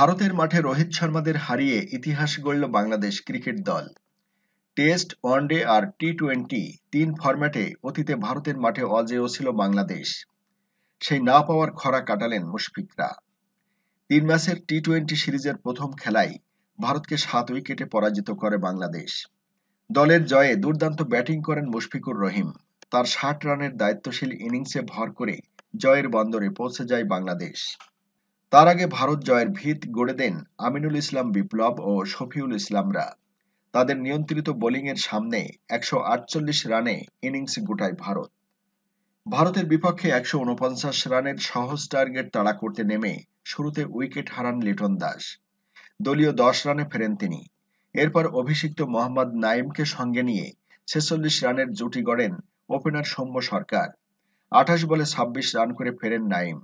ভারতের মাঠে রোহিত শর্মাদের হারিয়ে ইতিহাস গড়ল বাংলাদেশ ক্রিকেট দল টেস্ট ওয়ানডে আর টি টোয়েন্টি তিন ফরম্যাটে অতীতে ভারতের মাঠে অজেয় ছিল বাংলাদেশ সেই না পাওয়ার খরা কাটালেন মুশফিকরা তিন ম্যাচের টি টোয়েন্টি সিরিজের প্রথম খেলায় ভারতকে সাত উইকেটে পরাজিত করে বাংলাদেশ দলের জয়ে দুর্দান্ত ব্যাটিং করেন মুশফিকুর রহিম তার ষাট রানের দায়িত্বশীল ইনিংসে ভর করে জয়ের বন্দরে পৌঁছে যায় বাংলাদেশ তার আগে ভারত জয়ের ভিত গড়ে দেন আমিনুল ইসলাম বিপ্লব ও শফিউল ইসলামরা তাদের নিয়ন্ত্রিত বোলিংয়ের সামনে একশো রানে ইনিংস গোটায় ভারত ভারতের বিপক্ষে একশো রানের সহজ টার্গেট তাড়া করতে নেমে শুরুতে উইকেট হারান লিটন দাস দলীয় দশ রানে ফেরেন তিনি এরপর অভিষিক্ত মোহাম্মদ নাইমকে সঙ্গে নিয়ে ছেচল্লিশ রানের জুটি গড়েন ওপেনার সৌম্য সরকার আঠাশ বলে ছাব্বিশ রান করে ফেরেন নাইম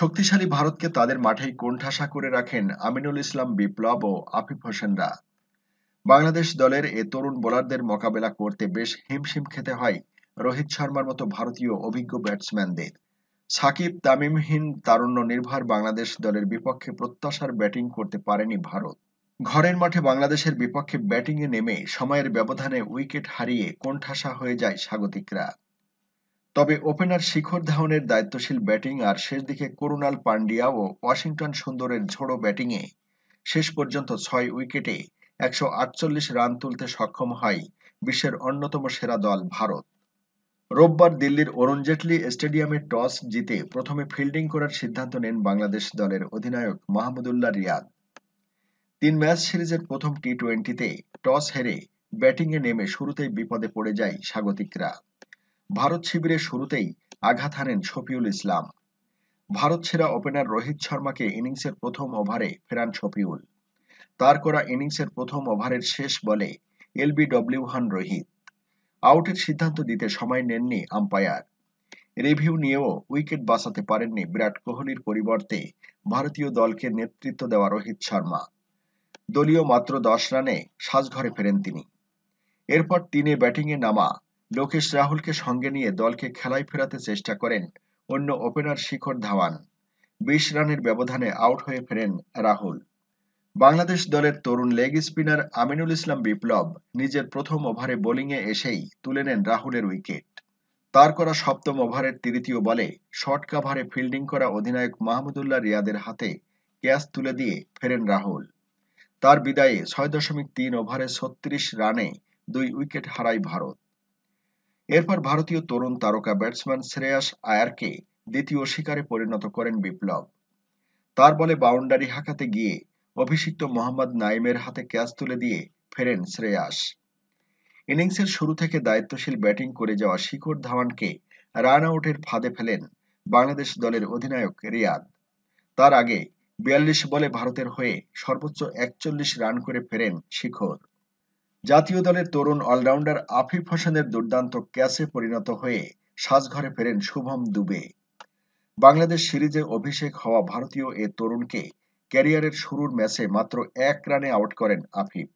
শক্তিশালী ভারতকে তাদের মাঠেই কোণঠাসা করে রাখেন আমিনুল ইসলাম বিপ্লব ও আফিফ হোসেনরা বাংলাদেশ দলের এ তরুণ বোলারদের মোকাবেলা করতে বেশ হিমশিম খেতে হয় রোহিত শর্মার মতো ভারতীয় অভিজ্ঞ ব্যাটসম্যানদের সাকিব তামিমহীন তারুণ্য নির্ভর বাংলাদেশ দলের বিপক্ষে প্রত্যাশার ব্যাটিং করতে পারেনি ভারত ঘরের মাঠে বাংলাদেশের বিপক্ষে ব্যাটিংয়ে নেমে সময়ের ব্যবধানে উইকেট হারিয়ে কোণঠাসা হয়ে যায় স্বাগতিকরা তবে ওপেনার শিখর ধাওয়ানের দায়িত্বশীল ব্যাটিং আর দিকে করুণাল পান্ডিয়া ও ওয়াশিংটন সুন্দরের ঝোড়ো ব্যাটিংয়ে শেষ পর্যন্ত ছয় উইকেটে একশো রান তুলতে সক্ষম হয় বিশ্বের অন্যতম সেরা দল ভারত রোববার দিল্লির অরুণ জেটলি স্টেডিয়ামে টস জিতে প্রথমে ফিল্ডিং করার সিদ্ধান্ত নেন বাংলাদেশ দলের অধিনায়ক মাহমুদুল্লাহ রিয়াদ তিন ম্যাচ সিরিজের প্রথম টি টোয়েন্টিতে টস হেরে ব্যাটিংয়ে নেমে শুরুতেই বিপদে পড়ে যায় স্বাগতিকরা ভারত শিবিরের শুরুতেই আঘাত হানেন শফিউল ইসলাম ভারত সেরা ওপেনার রোহিত শর্মাকে ইনিংসের প্রথম ওভারে ফেরান শফিউল তার করা ইনিংসের প্রথম ওভারের শেষ বলে এলবিডব্লিউ হান রোহিত আউটের সিদ্ধান্ত দিতে সময় নেননি আম্পায়ার রিভিউ নিয়েও উইকেট বাঁচাতে পারেননি বিরাট কোহলির পরিবর্তে ভারতীয় দলকে নেতৃত্ব দেওয়া রোহিত শর্মা দলীয় মাত্র দশ রানে সাজঘরে ফেরেন তিনি এরপর তিনে ব্যাটিংয়ে নামা লোকেশ রাহুলকে সঙ্গে নিয়ে দলকে খেলায় ফেরাতে চেষ্টা করেন অন্য ওপেনার শিখর ধাওয়ান বিশ রানের ব্যবধানে আউট হয়ে ফেরেন রাহুল বাংলাদেশ দলের তরুণ লেগ স্পিনার আমিনুল ইসলাম বিপ্লব নিজের প্রথম ওভারে বোলিংয়ে এসেই তুলে নেন রাহুলের উইকেট তার করা সপ্তম ওভারের তৃতীয় বলে শর্ট কাভারে ফিল্ডিং করা অধিনায়ক মাহমুদুল্লাহ রিয়াদের হাতে ক্যাচ তুলে দিয়ে ফেরেন রাহুল তার বিদায়ে ছয় দশমিক তিন ওভারে ছত্রিশ রানে দুই উইকেট হারায় ভারত এরপর ভারতীয় তরুণ তারকা ব্যাটসম্যান শ্রেয়াস আয়ারকে দ্বিতীয় শিকারে পরিণত করেন বিপ্লব তার বলে বাউন্ডারি হাঁকাতে গিয়ে অভিষিক্ত মোহাম্মদ নাইমের হাতে ক্যাচ তুলে দিয়ে ফেরেন শ্রেয়াস ইনিংসের শুরু থেকে দায়িত্বশীল ব্যাটিং করে যাওয়া শিখর ধাওয়ানকে রান আউটের ফাঁদে ফেলেন বাংলাদেশ দলের অধিনায়ক রিয়াদ তার আগে বিয়াল্লিশ বলে ভারতের হয়ে সর্বোচ্চ একচল্লিশ রান করে ফেরেন শিখর জাতীয় দলের তরুণ অলরাউন্ডার আফিফ হোসেনের দুর্দান্ত ক্যাচে পরিণত হয়ে সাজঘরে ফেরেন শুভম দুবে বাংলাদেশ সিরিজে অভিষেক হওয়া ভারতীয় এ তরুণকে ক্যারিয়ারের শুরুর ম্যাচে মাত্র এক রানে আউট করেন আফিফ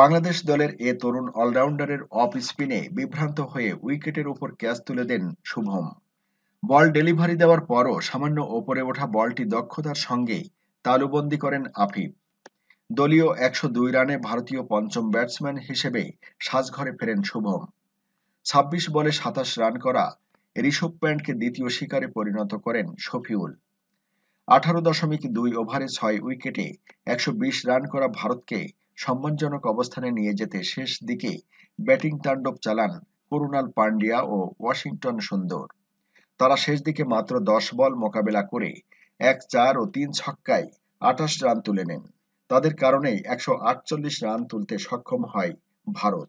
বাংলাদেশ দলের এ তরুণ অলরাউন্ডারের অফ স্পিনে বিভ্রান্ত হয়ে উইকেটের উপর ক্যাচ তুলে দেন শুভম বল ডেলিভারি দেওয়ার পরও সামান্য ওপরে ওঠা বলটি দক্ষতার সঙ্গে তালুবন্দি করেন আফিফ দলীয় একশো দুই রানে ভারতীয় পঞ্চম ব্যাটসম্যান হিসেবে সাজঘরে ফেরেন শুভম ছাব্বিশ বলে সাতাশ রান করা ঋষভ প্যান্টকে দ্বিতীয় শিকারে পরিণত করেন শফিউল আঠারো দশমিক দুই ওভারে ছয় উইকেটে একশো রান করা ভারতকে সম্মানজনক অবস্থানে নিয়ে যেতে শেষ দিকে ব্যাটিং তাণ্ডব চালান করুণাল পান্ডিয়া ও ওয়াশিংটন সুন্দর তারা শেষ দিকে মাত্র দশ বল মোকাবেলা করে এক চার ও তিন ছক্কায় আঠাশ রান তুলে নেন তাদের কারণেই একশো রান তুলতে সক্ষম হয় ভারত